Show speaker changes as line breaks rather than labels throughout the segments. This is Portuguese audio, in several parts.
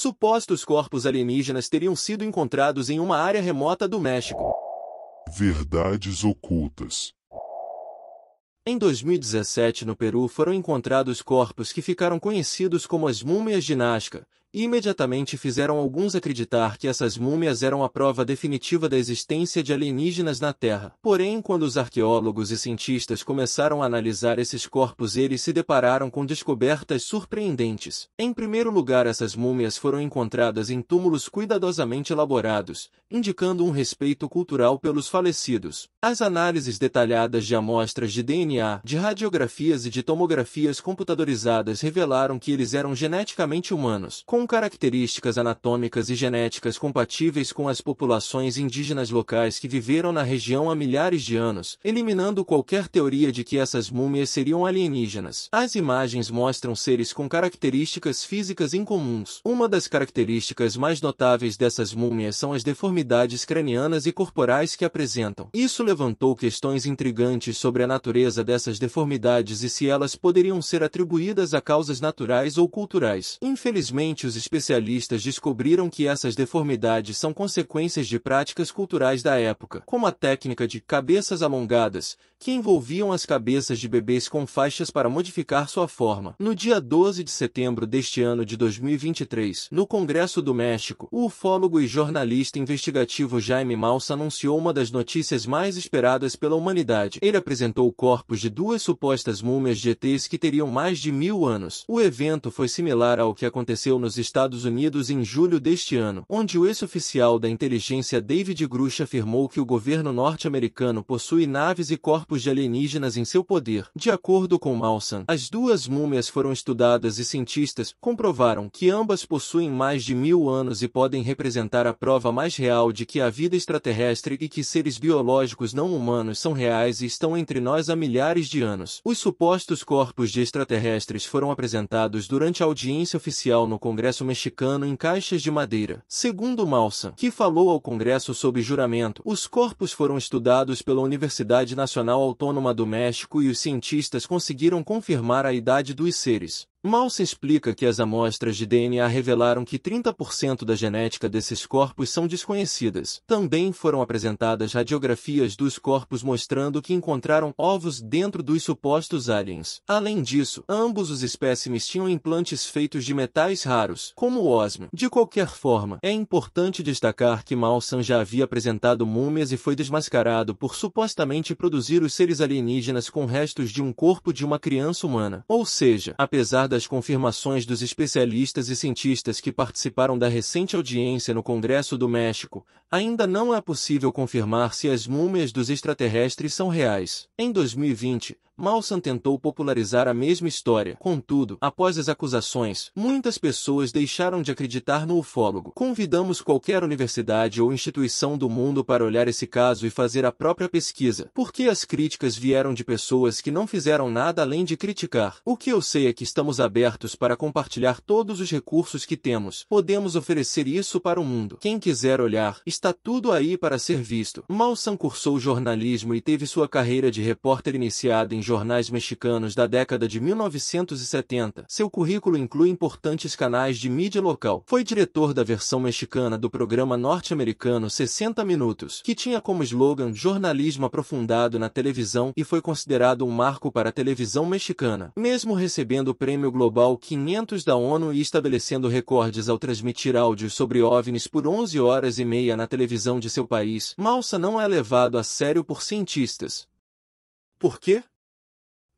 Supostos corpos alienígenas teriam sido encontrados em uma área remota do México. Verdades ocultas. Em 2017, no Peru, foram encontrados corpos que ficaram conhecidos como as múmias de Nazca, e imediatamente fizeram alguns acreditar que essas múmias eram a prova definitiva da existência de alienígenas na Terra. Porém, quando os arqueólogos e cientistas começaram a analisar esses corpos, eles se depararam com descobertas surpreendentes. Em primeiro lugar, essas múmias foram encontradas em túmulos cuidadosamente elaborados, indicando um respeito cultural pelos falecidos. As análises detalhadas de amostras de DNA, de radiografias e de tomografias computadorizadas revelaram que eles eram geneticamente humanos. Com características anatômicas e genéticas compatíveis com as populações indígenas locais que viveram na região há milhares de anos, eliminando qualquer teoria de que essas múmias seriam alienígenas. As imagens mostram seres com características físicas incomuns. Uma das características mais notáveis dessas múmias são as deformidades cranianas e corporais que apresentam. Isso levantou questões intrigantes sobre a natureza dessas deformidades e se elas poderiam ser atribuídas a causas naturais ou culturais. Infelizmente, especialistas descobriram que essas deformidades são consequências de práticas culturais da época, como a técnica de cabeças alongadas, que envolviam as cabeças de bebês com faixas para modificar sua forma. No dia 12 de setembro deste ano de 2023, no Congresso do México, o ufólogo e jornalista investigativo Jaime Maus anunciou uma das notícias mais esperadas pela humanidade. Ele apresentou corpos de duas supostas múmias de ETs que teriam mais de mil anos. O evento foi similar ao que aconteceu nos Estados Unidos em julho deste ano, onde o ex-oficial da inteligência David Grush afirmou que o governo norte-americano possui naves e corpos de alienígenas em seu poder. De acordo com Malsan, as duas múmias foram estudadas e cientistas comprovaram que ambas possuem mais de mil anos e podem representar a prova mais real de que a vida extraterrestre e que seres biológicos não humanos são reais e estão entre nós há milhares de anos. Os supostos corpos de extraterrestres foram apresentados durante a audiência oficial no Congresso Congresso mexicano em caixas de madeira. Segundo Malsan, que falou ao Congresso sob juramento, os corpos foram estudados pela Universidade Nacional Autônoma do México e os cientistas conseguiram confirmar a idade dos seres. Mal se explica que as amostras de DNA revelaram que 30% da genética desses corpos são desconhecidas. Também foram apresentadas radiografias dos corpos mostrando que encontraram ovos dentro dos supostos aliens. Além disso, ambos os espécimes tinham implantes feitos de metais raros, como o ósmio. De qualquer forma, é importante destacar que Malsan já havia apresentado múmias e foi desmascarado por supostamente produzir os seres alienígenas com restos de um corpo de uma criança humana. Ou seja, apesar das confirmações dos especialistas e cientistas que participaram da recente audiência no Congresso do México, ainda não é possível confirmar se as múmias dos extraterrestres são reais. Em 2020, Malsan tentou popularizar a mesma história. Contudo, após as acusações, muitas pessoas deixaram de acreditar no ufólogo. Convidamos qualquer universidade ou instituição do mundo para olhar esse caso e fazer a própria pesquisa, Por que as críticas vieram de pessoas que não fizeram nada além de criticar. O que eu sei é que estamos abertos para compartilhar todos os recursos que temos. Podemos oferecer isso para o mundo. Quem quiser olhar, Está tudo aí para ser visto. Malsan cursou jornalismo e teve sua carreira de repórter iniciada em jornais mexicanos da década de 1970. Seu currículo inclui importantes canais de mídia local. Foi diretor da versão mexicana do programa norte-americano 60 Minutos, que tinha como slogan jornalismo aprofundado na televisão e foi considerado um marco para a televisão mexicana. Mesmo recebendo o Prêmio Global 500 da ONU e estabelecendo recordes ao transmitir áudios sobre OVNIs por 11 horas e meia na televisão de seu país, Malsa não é levado a sério por cientistas. Por quê?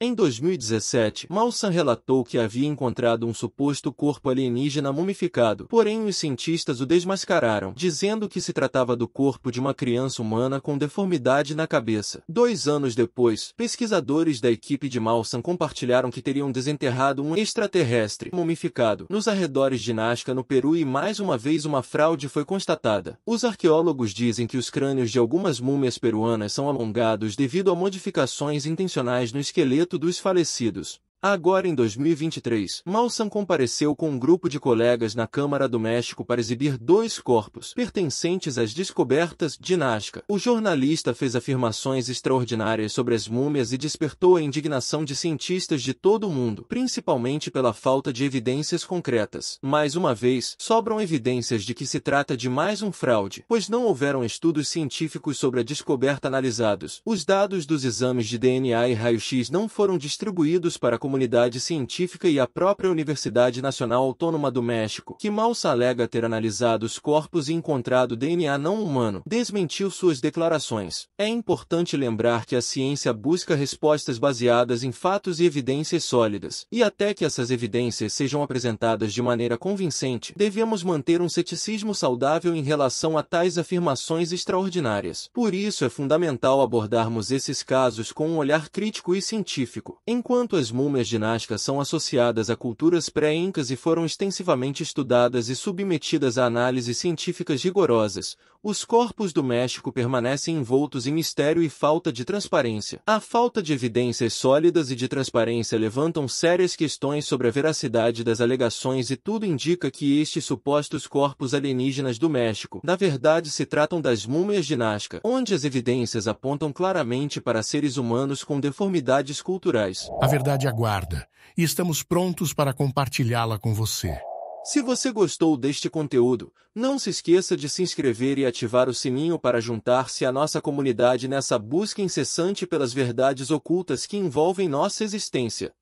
Em 2017, Malsan relatou que havia encontrado um suposto corpo alienígena mumificado, porém os cientistas o desmascararam, dizendo que se tratava do corpo de uma criança humana com deformidade na cabeça. Dois anos depois, pesquisadores da equipe de Malsan compartilharam que teriam desenterrado um extraterrestre mumificado nos arredores de Nazca, no Peru, e mais uma vez uma fraude foi constatada. Os arqueólogos dizem que os crânios de algumas múmias peruanas são alongados devido a modificações intencionais no esqueleto dos falecidos. Agora em 2023, Malsan compareceu com um grupo de colegas na Câmara do México para exibir dois corpos pertencentes às descobertas de Nazca. O jornalista fez afirmações extraordinárias sobre as múmias e despertou a indignação de cientistas de todo o mundo, principalmente pela falta de evidências concretas. Mais uma vez, sobram evidências de que se trata de mais um fraude, pois não houveram estudos científicos sobre a descoberta analisados. Os dados dos exames de DNA e raio-x não foram distribuídos para a comunidade científica e a própria Universidade Nacional Autônoma do México, que mal se alega ter analisado os corpos e encontrado DNA não humano, desmentiu suas declarações. É importante lembrar que a ciência busca respostas baseadas em fatos e evidências sólidas, e até que essas evidências sejam apresentadas de maneira convincente, devemos manter um ceticismo saudável em relação a tais afirmações extraordinárias. Por isso é fundamental abordarmos esses casos com um olhar crítico e científico. Enquanto as múmias disciplinas ginásticas são associadas a culturas pré-incas e foram extensivamente estudadas e submetidas a análises científicas rigorosas, os corpos do México permanecem envoltos em mistério e falta de transparência. A falta de evidências sólidas e de transparência levantam sérias questões sobre a veracidade das alegações e tudo indica que estes supostos corpos alienígenas do México, na verdade, se tratam das múmias ginásticas, onde as evidências apontam claramente para seres humanos com deformidades culturais. A verdade aguarda guarda e estamos prontos para compartilhá-la com você. Se você gostou deste conteúdo, não se esqueça de se inscrever e ativar o sininho para juntar-se à nossa comunidade nessa busca incessante pelas verdades ocultas que envolvem nossa existência.